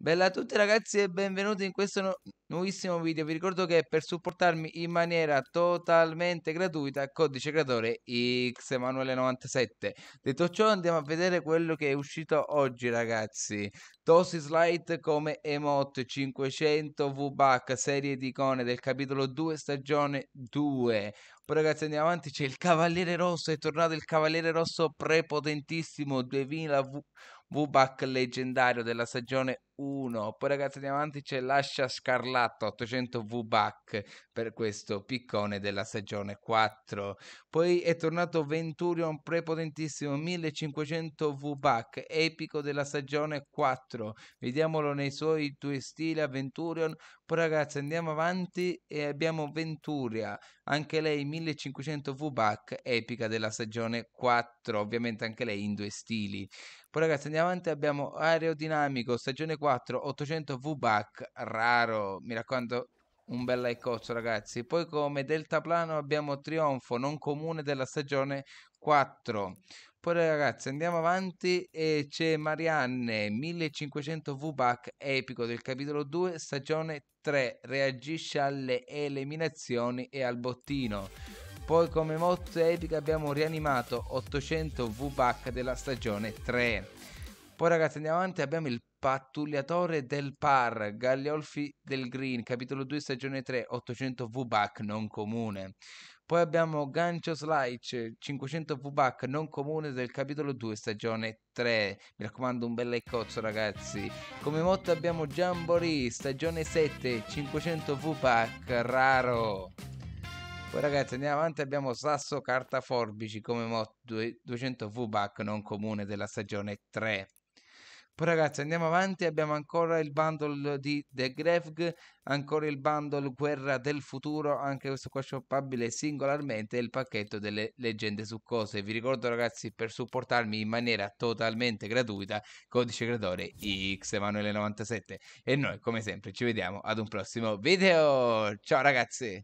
Bella a tutti ragazzi e benvenuti in questo nu nuovissimo video. Vi ricordo che per supportarmi in maniera totalmente gratuita, codice creatore XManuele97. Detto ciò andiamo a vedere quello che è uscito oggi ragazzi. Tosi Light come emote 500 V-Buck serie di icone del capitolo 2 stagione 2. Poi ragazzi andiamo avanti, c'è il Cavaliere Rosso, è tornato il Cavaliere Rosso prepotentissimo 2000 v V-Buck leggendario della stagione 1. Poi ragazzi andiamo avanti, c'è Lascia Scarlatta 800 VBAC per questo piccone della stagione 4. Poi è tornato Venturion prepotentissimo 1500 VBAC, epico della stagione 4. Vediamolo nei suoi due stili a Venturion. Poi ragazzi andiamo avanti e abbiamo Venturia, anche lei 1500 VBAC, epica della stagione 4, ovviamente anche lei in due stili. Poi ragazzi andiamo avanti, abbiamo Aerodinamico stagione 4 800 VBAC, raro, mi raccomando un bel like ragazzi. Poi come deltaplano abbiamo trionfo non comune della stagione 4. Poi ragazzi andiamo avanti e c'è Marianne 1500 VBAC epico del capitolo 2 stagione 3 reagisce alle eliminazioni e al bottino. Poi come motto epica abbiamo rianimato 800 VBAC della stagione 3. Poi ragazzi andiamo avanti, abbiamo il pattugliatore del Par, Gagliolfi del Green, capitolo 2, stagione 3, 800 v VBAC non comune. Poi abbiamo Gancho Slice, 500 v VBAC non comune del capitolo 2, stagione 3. Mi raccomando un bel cozzo ragazzi. Come motto abbiamo Jamboree, stagione 7, 500 v VBAC raro. Poi ragazzi andiamo avanti, abbiamo Sasso Carta Forbici come motto 200 v VBAC non comune della stagione 3. Poi ragazzi andiamo avanti, abbiamo ancora il bundle di The Grefg, ancora il bundle Guerra del Futuro, anche questo qua shoppabile singolarmente, e il pacchetto delle leggende su cose. Vi ricordo ragazzi per supportarmi in maniera totalmente gratuita, codice creatore XEmanuele97. E noi come sempre ci vediamo ad un prossimo video, ciao ragazzi!